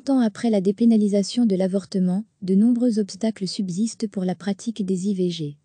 30 ans après la dépénalisation de l'avortement, de nombreux obstacles subsistent pour la pratique des IVG.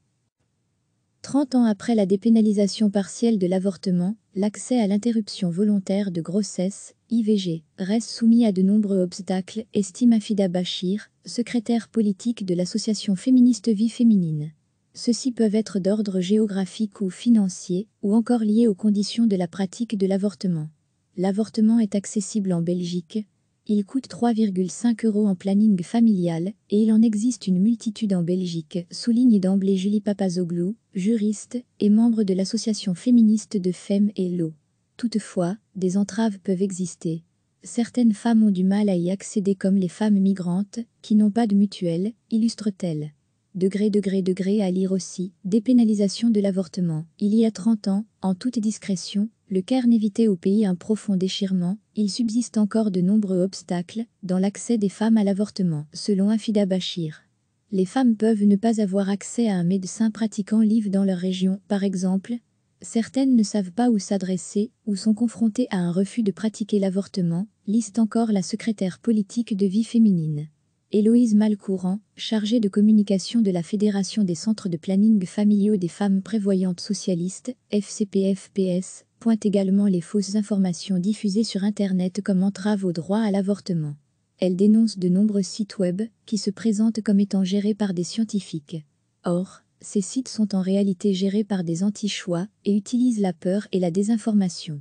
30 ans après la dépénalisation partielle de l'avortement, l'accès à l'interruption volontaire de grossesse, IVG, reste soumis à de nombreux obstacles, estime Afida Bachir, secrétaire politique de l'association féministe Vie Féminine. Ceux-ci peuvent être d'ordre géographique ou financier, ou encore liés aux conditions de la pratique de l'avortement. L'avortement est accessible en Belgique, il coûte 3,5 euros en planning familial, et il en existe une multitude en Belgique, souligne d'emblée Julie Papazoglou, juriste et membre de l'association féministe de Femmes et l'eau. Toutefois, des entraves peuvent exister. Certaines femmes ont du mal à y accéder comme les femmes migrantes, qui n'ont pas de mutuelle, illustre-t-elle. Degré, degré, degré à lire aussi, dépénalisation de l'avortement. Il y a 30 ans, en toute discrétion, le Cairn évitait au pays un profond déchirement, il subsiste encore de nombreux obstacles dans l'accès des femmes à l'avortement, selon Afida Bachir. Les femmes peuvent ne pas avoir accès à un médecin pratiquant l'IV dans leur région, par exemple. Certaines ne savent pas où s'adresser ou sont confrontées à un refus de pratiquer l'avortement, liste encore la secrétaire politique de vie féminine. Héloïse Malcourant, chargée de communication de la Fédération des centres de planning familiaux des femmes prévoyantes socialistes, FCPFPS, pointe également les fausses informations diffusées sur Internet comme entrave au droit à l'avortement. Elle dénonce de nombreux sites web qui se présentent comme étant gérés par des scientifiques. Or, ces sites sont en réalité gérés par des anti-choix et utilisent la peur et la désinformation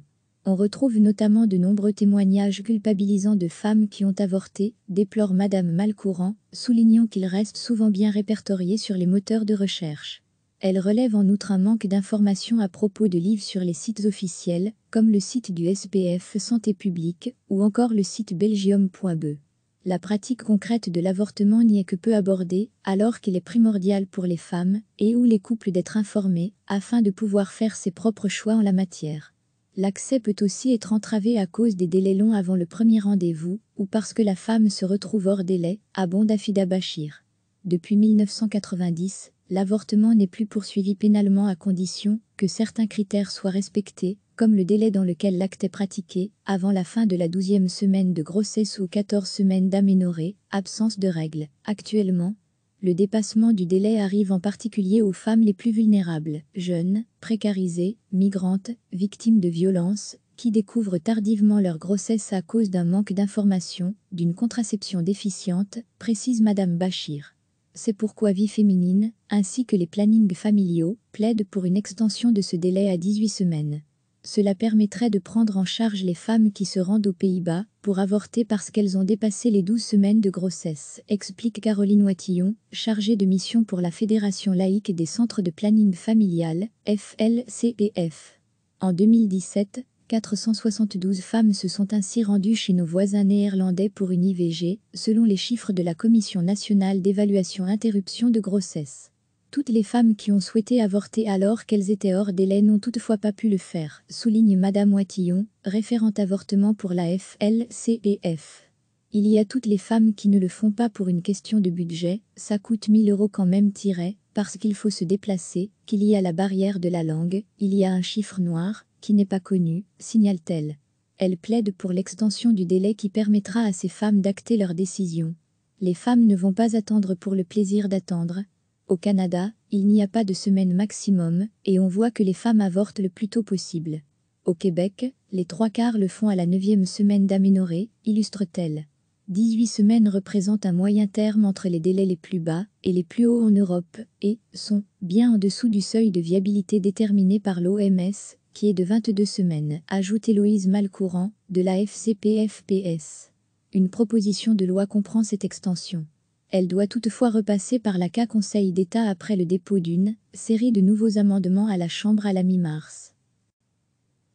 on retrouve notamment de nombreux témoignages culpabilisants de femmes qui ont avorté, déplore Madame Malcourant, soulignant qu'ils restent souvent bien répertoriés sur les moteurs de recherche. Elle relève en outre un manque d'informations à propos de livres sur les sites officiels, comme le site du SPF Santé publique ou encore le site belgium.be. La pratique concrète de l'avortement n'y est que peu abordée, alors qu'il est primordial pour les femmes et ou les couples d'être informés afin de pouvoir faire ses propres choix en la matière. L'accès peut aussi être entravé à cause des délais longs avant le premier rendez-vous ou parce que la femme se retrouve hors délai, à bondafida Bachir. Depuis 1990, l'avortement n'est plus poursuivi pénalement à condition que certains critères soient respectés, comme le délai dans lequel l'acte est pratiqué, avant la fin de la douzième semaine de grossesse ou 14 semaines d'aménorée, absence de règles. Actuellement, le dépassement du délai arrive en particulier aux femmes les plus vulnérables, jeunes, précarisées, migrantes, victimes de violences, qui découvrent tardivement leur grossesse à cause d'un manque d'information, d'une contraception déficiente, précise Madame Bachir. C'est pourquoi Vie féminine, ainsi que les plannings familiaux, plaident pour une extension de ce délai à 18 semaines. Cela permettrait de prendre en charge les femmes qui se rendent aux Pays-Bas pour avorter parce qu'elles ont dépassé les 12 semaines de grossesse, explique Caroline Watillon, chargée de mission pour la Fédération laïque des centres de planning familial, FLCPF. En 2017, 472 femmes se sont ainsi rendues chez nos voisins néerlandais pour une IVG, selon les chiffres de la Commission nationale d'évaluation interruption de grossesse. Toutes les femmes qui ont souhaité avorter alors qu'elles étaient hors délai n'ont toutefois pas pu le faire, souligne Madame Moitillon, référente avortement pour la FLCEF. Il y a toutes les femmes qui ne le font pas pour une question de budget, ça coûte 1000 euros quand même tiré, parce qu'il faut se déplacer, qu'il y a la barrière de la langue, il y a un chiffre noir, qui n'est pas connu, signale-t-elle. Elle plaide pour l'extension du délai qui permettra à ces femmes d'acter leur décision. Les femmes ne vont pas attendre pour le plaisir d'attendre, au Canada, il n'y a pas de semaine maximum, et on voit que les femmes avortent le plus tôt possible. Au Québec, les trois quarts le font à la neuvième semaine d'aménorée, illustre-t-elle. 18 semaines représentent un moyen terme entre les délais les plus bas et les plus hauts en Europe, et sont bien en dessous du seuil de viabilité déterminé par l'OMS, qui est de 22 semaines, ajoute Héloïse Malcourant, de la FCPFPS. Une proposition de loi comprend cette extension. Elle doit toutefois repasser par la cas Conseil d'État après le dépôt d'une série de nouveaux amendements à la Chambre à la mi-mars.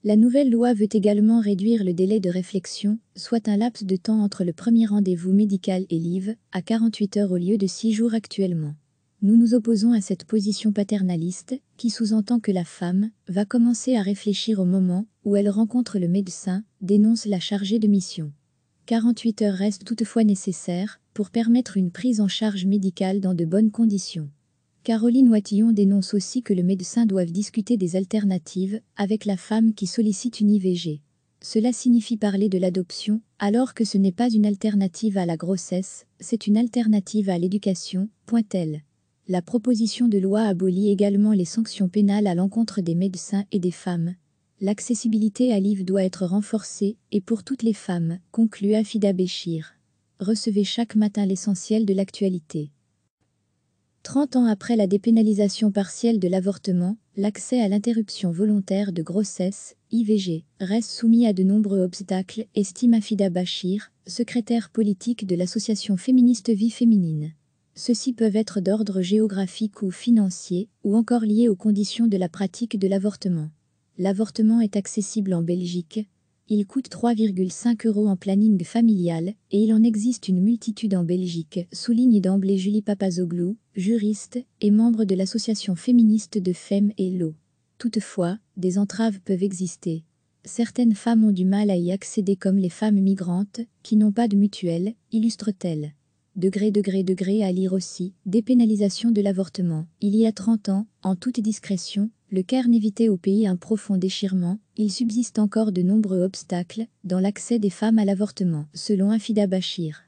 La nouvelle loi veut également réduire le délai de réflexion, soit un laps de temps entre le premier rendez-vous médical et l'IV, à 48 heures au lieu de 6 jours actuellement. Nous nous opposons à cette position paternaliste qui sous-entend que la femme va commencer à réfléchir au moment où elle rencontre le médecin, dénonce la chargée de mission. 48 heures restent toutefois nécessaires pour permettre une prise en charge médicale dans de bonnes conditions. Caroline Watillon dénonce aussi que le médecin doive discuter des alternatives avec la femme qui sollicite une IVG. Cela signifie parler de l'adoption, alors que ce n'est pas une alternative à la grossesse, c'est une alternative à l'éducation, Point elle La proposition de loi abolit également les sanctions pénales à l'encontre des médecins et des femmes. L'accessibilité à l'IV doit être renforcée, et pour toutes les femmes, conclut Afida Béchir recevez chaque matin l'essentiel de l'actualité. 30 ans après la dépénalisation partielle de l'avortement, l'accès à l'interruption volontaire de grossesse, IVG, reste soumis à de nombreux obstacles, estime Afida Bachir, secrétaire politique de l'association féministe Vie Féminine. Ceux-ci peuvent être d'ordre géographique ou financier, ou encore liés aux conditions de la pratique de l'avortement. L'avortement est accessible en Belgique, il coûte 3,5 euros en planning familial, et il en existe une multitude en Belgique, souligne d'emblée Julie Papazoglou, juriste et membre de l'association féministe de Femmes et l'eau. Toutefois, des entraves peuvent exister. Certaines femmes ont du mal à y accéder comme les femmes migrantes, qui n'ont pas de mutuelle, illustre-t-elle. Degré, degré, degré à lire aussi, dépénalisation de l'avortement. Il y a 30 ans, en toute discrétion, le Caire n'évitait au pays un profond déchirement, il subsiste encore de nombreux obstacles dans l'accès des femmes à l'avortement, selon Afida Bachir.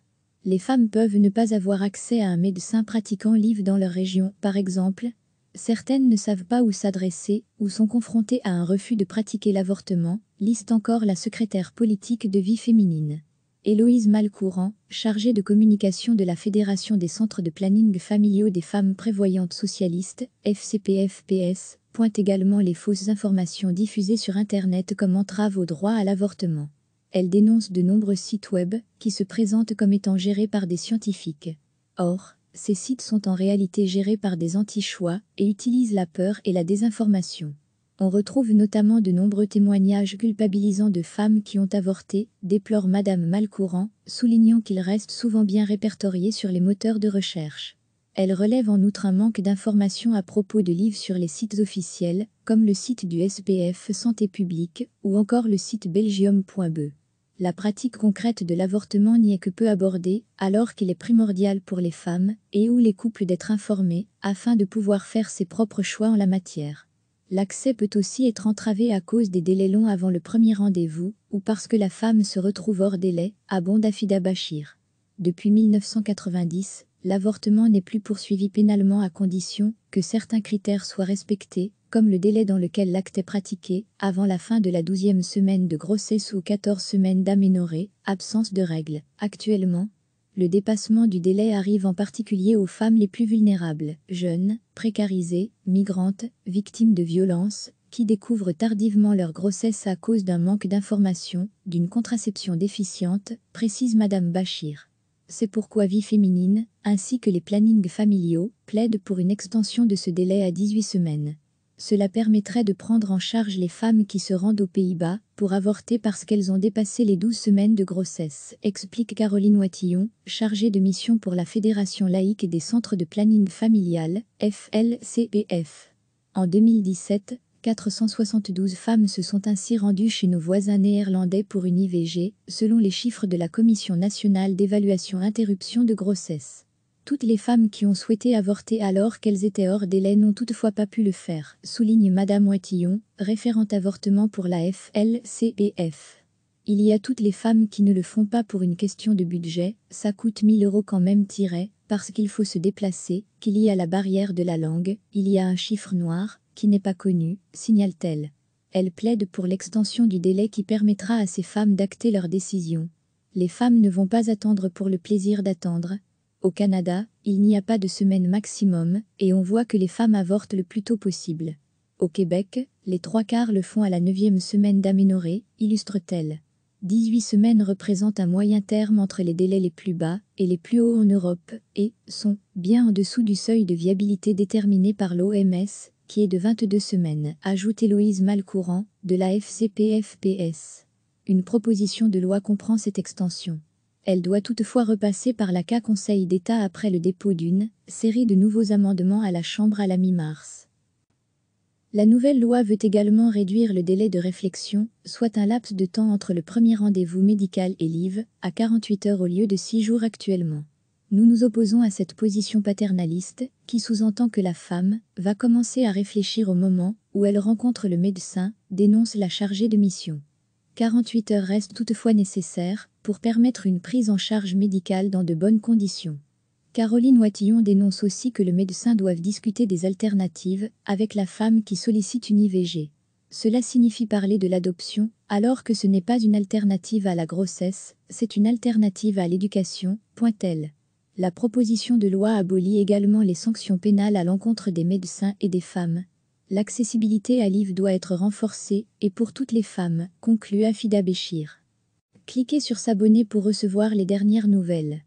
Les femmes peuvent ne pas avoir accès à un médecin pratiquant l'IV dans leur région, par exemple. Certaines ne savent pas où s'adresser ou sont confrontées à un refus de pratiquer l'avortement, liste encore la secrétaire politique de vie féminine. Héloïse Malcourant, chargée de communication de la Fédération des centres de planning familiaux des femmes prévoyantes socialistes, FCPFPS, pointe également les fausses informations diffusées sur Internet comme entrave au droit à l'avortement. Elle dénonce de nombreux sites web qui se présentent comme étant gérés par des scientifiques. Or, ces sites sont en réalité gérés par des anti-choix et utilisent la peur et la désinformation. On retrouve notamment de nombreux témoignages culpabilisants de femmes qui ont avorté, déplore Madame Malcourant, soulignant qu'ils restent souvent bien répertoriés sur les moteurs de recherche. Elle relève en outre un manque d'informations à propos de livres sur les sites officiels, comme le site du SPF Santé publique ou encore le site belgium.be. La pratique concrète de l'avortement n'y est que peu abordée, alors qu'il est primordial pour les femmes et ou les couples d'être informés afin de pouvoir faire ses propres choix en la matière. L'accès peut aussi être entravé à cause des délais longs avant le premier rendez-vous ou parce que la femme se retrouve hors délai, à Bondafida Bachir. Depuis 1990, l'avortement n'est plus poursuivi pénalement à condition que certains critères soient respectés, comme le délai dans lequel l'acte est pratiqué, avant la fin de la douzième semaine de grossesse ou 14 semaines d'aménorée, absence de règles. Actuellement, le dépassement du délai arrive en particulier aux femmes les plus vulnérables, jeunes, précarisées, migrantes, victimes de violences, qui découvrent tardivement leur grossesse à cause d'un manque d'information, d'une contraception déficiente, précise Madame Bachir. C'est pourquoi Vie féminine, ainsi que les plannings familiaux, plaident pour une extension de ce délai à 18 semaines. Cela permettrait de prendre en charge les femmes qui se rendent aux Pays-Bas pour avorter parce qu'elles ont dépassé les 12 semaines de grossesse, explique Caroline Watillon, chargée de mission pour la Fédération laïque des centres de planning familial, FLCPF. En 2017, 472 femmes se sont ainsi rendues chez nos voisins néerlandais pour une IVG, selon les chiffres de la Commission nationale d'évaluation interruption de grossesse. Toutes les femmes qui ont souhaité avorter alors qu'elles étaient hors délai n'ont toutefois pas pu le faire, souligne Madame Ouettillon, référente avortement pour la FLCEF. Il y a toutes les femmes qui ne le font pas pour une question de budget, ça coûte 1000 euros quand même tiré, parce qu'il faut se déplacer, qu'il y a la barrière de la langue, il y a un chiffre noir, qui n'est pas connue, signale-t-elle. Elle plaide pour l'extension du délai qui permettra à ces femmes d'acter leur décision. Les femmes ne vont pas attendre pour le plaisir d'attendre. Au Canada, il n'y a pas de semaine maximum, et on voit que les femmes avortent le plus tôt possible. Au Québec, les trois quarts le font à la neuvième semaine d'aménorée, illustre-t-elle. 18 semaines représentent un moyen terme entre les délais les plus bas et les plus hauts en Europe et sont bien en dessous du seuil de viabilité déterminé par l'OMS, qui est de 22 semaines, ajoute Héloïse Malcourant, de la FCPFPS. Une proposition de loi comprend cette extension. Elle doit toutefois repasser par la CA Conseil d'État après le dépôt d'une série de nouveaux amendements à la Chambre à la mi-mars. La nouvelle loi veut également réduire le délai de réflexion, soit un laps de temps entre le premier rendez-vous médical et l'IV, à 48 heures au lieu de 6 jours actuellement. Nous nous opposons à cette position paternaliste qui sous-entend que la femme va commencer à réfléchir au moment où elle rencontre le médecin, dénonce la chargée de mission. 48 heures restent toutefois nécessaires pour permettre une prise en charge médicale dans de bonnes conditions. Caroline Watillon dénonce aussi que le médecin doive discuter des alternatives avec la femme qui sollicite une IVG. Cela signifie parler de l'adoption, alors que ce n'est pas une alternative à la grossesse, c'est une alternative à l'éducation, point elle la proposition de loi abolit également les sanctions pénales à l'encontre des médecins et des femmes. L'accessibilité à l'IV doit être renforcée et pour toutes les femmes, conclut Afida Béchir. Cliquez sur s'abonner pour recevoir les dernières nouvelles.